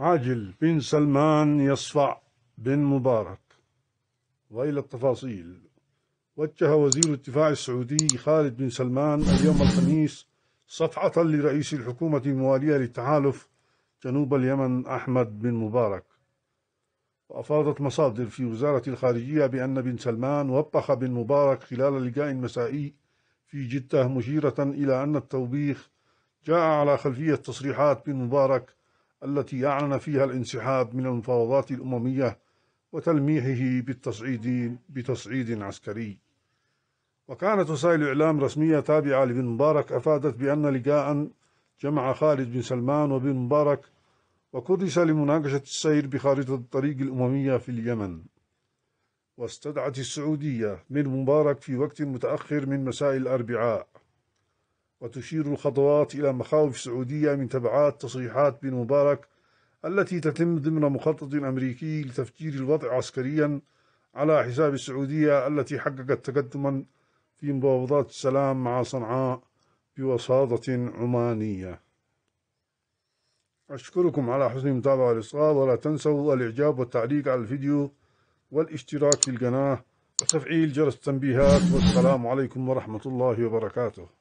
عاجل بن سلمان يصفع بن مبارك وإلى التفاصيل وجه وزير الدفاع السعودي خالد بن سلمان اليوم الخميس صفعة لرئيس الحكومة الموالية للتحالف جنوب اليمن أحمد بن مبارك وأفادت مصادر في وزارة الخارجية بأن بن سلمان وبخ بن مبارك خلال لقاء مسائي في جدة مشيرة إلى أن التوبيخ جاء على خلفية تصريحات بن مبارك التي أعلن فيها الانسحاب من المفاوضات الأممية وتلميحه بالتصعيد بتصعيد عسكري وكانت وسائل إعلام رسمية تابعة لبن مبارك أفادت بأن لقاء جمع خالد بن سلمان وبن مبارك وكرس لمناقشة السير بخارطة الطريق الأممية في اليمن واستدعت السعودية من مبارك في وقت متأخر من مساء الأربعاء وتشير الخطوات إلى مخاوف سعودية من تبعات تصريحات بن مبارك التي تتم ضمن مخطط أمريكي لتفجير الوضع عسكريا على حساب السعودية التي حققت تقدما في مفاوضات السلام مع صنعاء بوساطة عمانية أشكركم على حسن المتابعة والإصغاء ولا تنسوا الإعجاب والتعليق على الفيديو والاشتراك في القناة وتفعيل جرس التنبيهات والسلام عليكم ورحمة الله وبركاته